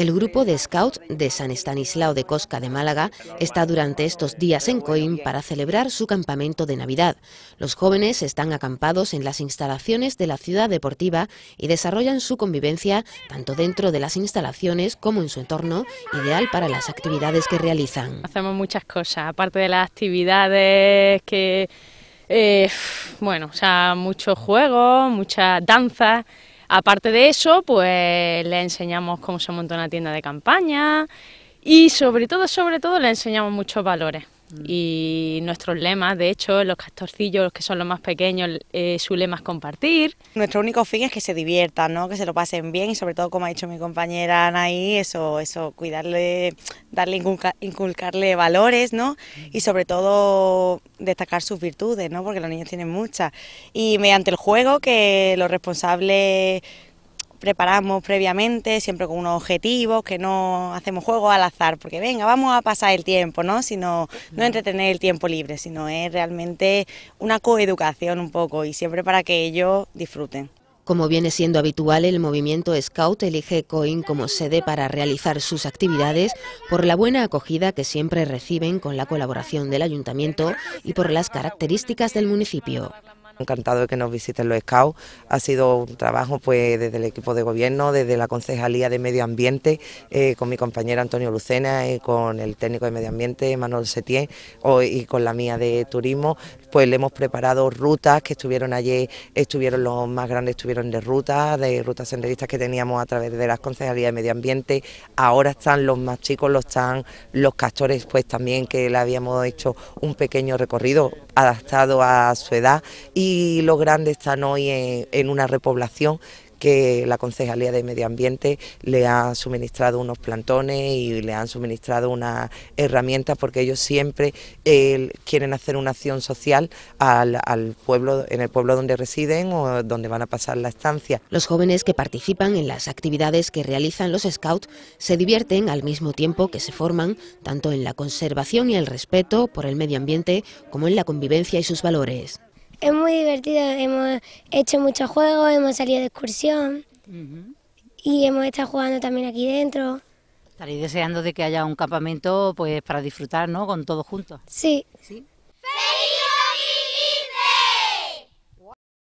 El grupo de Scouts de San Estanislao de Cosca de Málaga está durante estos días en Coim para celebrar su campamento de Navidad. Los jóvenes están acampados en las instalaciones de la ciudad deportiva y desarrollan su convivencia tanto dentro de las instalaciones como en su entorno, ideal para las actividades que realizan. Hacemos muchas cosas, aparte de las actividades que... Eh, bueno, o sea, muchos juegos, muchas danzas Aparte de eso, pues le enseñamos cómo se monta una tienda de campaña y sobre todo, sobre todo, le enseñamos muchos valores. Y nuestros lemas, de hecho, los castorcillos, que son los más pequeños, eh, su lema es compartir. Nuestro único fin es que se diviertan, ¿no? que se lo pasen bien y sobre todo, como ha dicho mi compañera Anaí, eso, eso cuidarle, darle, inculcarle valores ¿no? y sobre todo destacar sus virtudes, ¿no? porque los niños tienen muchas. Y mediante el juego que los responsables preparamos previamente, siempre con unos objetivos, que no hacemos juego al azar, porque venga, vamos a pasar el tiempo, ¿no? Sino no entretener el tiempo libre, sino es realmente una coeducación un poco y siempre para que ellos disfruten. Como viene siendo habitual, el movimiento Scout elige Coin como sede para realizar sus actividades por la buena acogida que siempre reciben con la colaboración del ayuntamiento y por las características del municipio. Encantado de que nos visiten los scouts. Ha sido un trabajo pues desde el equipo de gobierno, desde la Concejalía de Medio Ambiente, eh, con mi compañero Antonio Lucena, eh, con el técnico de Medio Ambiente, Manuel Setién, y con la mía de turismo. Pues le hemos preparado rutas que estuvieron ayer, estuvieron los más grandes, estuvieron de rutas, de rutas senderistas que teníamos a través de las Concejalías de Medio Ambiente. Ahora están los más chicos, los están los castores, pues también que le habíamos hecho un pequeño recorrido adaptado a su edad y los grandes están hoy en, una repoblación que la Concejalía de Medio Ambiente le ha suministrado unos plantones y le han suministrado una herramienta porque ellos siempre eh, quieren hacer una acción social al, pueblo, en el pueblo donde residen o donde van a pasar la estancia. Los jóvenes que participan en las actividades que realizan los scouts se divierten al mismo tiempo que se forman tanto en la conservación y el respeto por el medio ambiente como en la convivencia y sus valores. Es muy divertido, hemos hecho muchos juegos, hemos salido de excursión y hemos estado jugando también aquí dentro. Estaréis deseando de que haya un campamento pues para disfrutar, ¿no? Con todos juntos. ¿Sí?